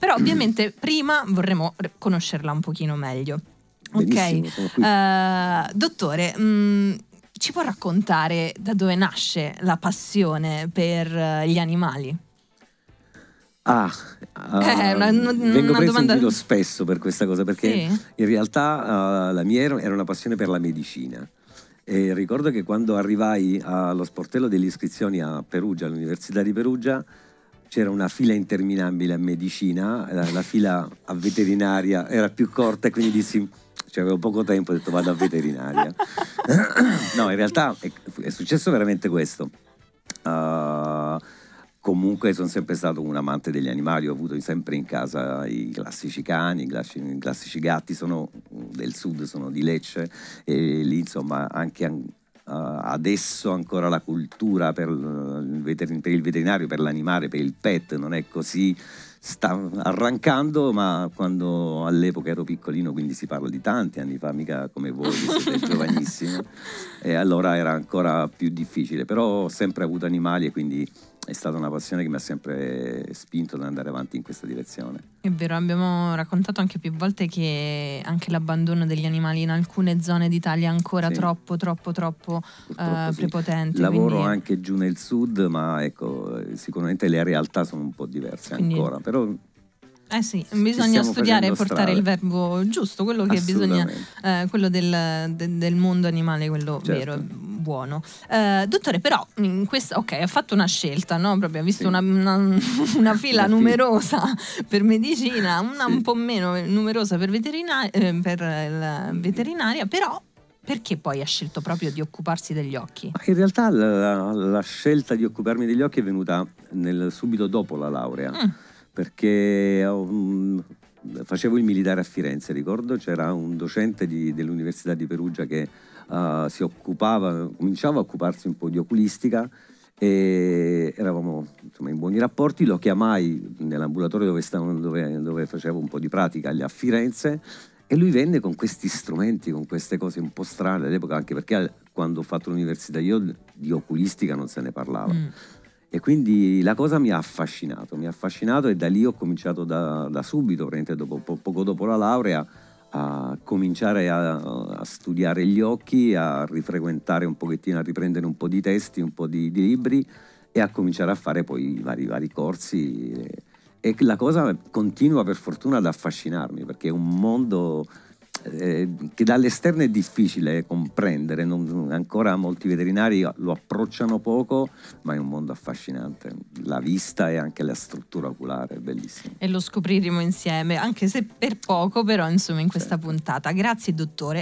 Però ovviamente prima vorremmo conoscerla un pochino meglio. ok, uh, dottore, mh, mm, ci può raccontare da dove nasce la passione per uh, gli animali? Ah, uh, eh, ah, una, una, vengo una preso domanda... in giro spesso per questa cosa perché sì. in realtà eh, la mia era una passione per la medicina. E ricordo che quando arrivai allo sportello delle iscrizioni a Perugia, all'Università di Perugia, c'era una fila interminabile a medicina, la, la fila a veterinaria era più corta e quindi dissi cioè avevo poco tempo, ho detto vado a veterinaria. no, in realtà è, è successo veramente questo. Uh, comunque sono sempre stato un amante degli animali, ho avuto sempre in casa i classici cani, i classici, i classici gatti, sono del sud, sono di Lecce e lì insomma anche eh, adesso ancora la cultura per il, per il veterinario, per l'animale, per il pet non è così sta arrancando, ma quando all'epoca ero piccolino, quindi si parla di tanti anni fa, mica come voi, siete giovanissimi, e allora era ancora più difficile, però ho sempre avuto animali e quindi è stata una passione che mi ha sempre spinto ad andare avanti in questa direzione. È vero, abbiamo raccontato anche più volte che anche l'abbandono degli animali in alcune zone d'Italia è ancora sì. troppo, troppo, troppo uh, sì. prepotente. Lavoro quindi... anche giù nel sud, ma ecco, sicuramente le realtà sono un po' diverse quindi... ancora, però eh sì, bisogna studiare e portare strada. il verbo giusto, quello che bisogna, eh, quello del, de, del, mondo animale, quello certo. vero buono. Eh, dottore, però, in questa, ok, ha fatto una scelta, no? Proprio ha visto sì. una, una, una, fila numerosa per medicina, una sì. un po' meno numerosa per, veterina- eh, per la veterinaria, però perché poi ha scelto proprio di occuparsi degli occhi? In realtà la, la, scelta di occuparmi degli occhi è venuta nel, subito dopo la laurea, mm. perché ho, mm, facevo il militare a Firenze, ricordo, c'era un docente di, dell'Università di Perugia che uh, si occupava, cominciava a occuparsi un po' di oculistica e eravamo insomma, in buoni rapporti, lo chiamai nell'ambulatorio dove, stavo, dove, dove facevo un po' di pratica a Firenze e lui venne con questi strumenti, con queste cose un po' strane all'epoca, anche perché eh, quando ho fatto l'università io di oculistica non se ne parlava. Mm. E quindi la cosa mi ha affascinato, mi ha affascinato e da lì ho cominciato da, da subito, dopo, poco dopo la laurea, a cominciare a, a, studiare gli occhi, a rifrequentare un pochettino, a riprendere un po' di testi, un po' di, di libri e a cominciare a fare poi i vari, vari corsi. E, e la cosa continua per fortuna ad affascinarmi perché è un mondo eh, che dall'esterno è difficile comprendere, non, ancora molti veterinari lo approcciano poco, ma è un mondo affascinante, la vista e anche la struttura oculare è bellissima. E lo scopriremo insieme, anche se per poco, però insomma in questa certo. puntata. Grazie dottore.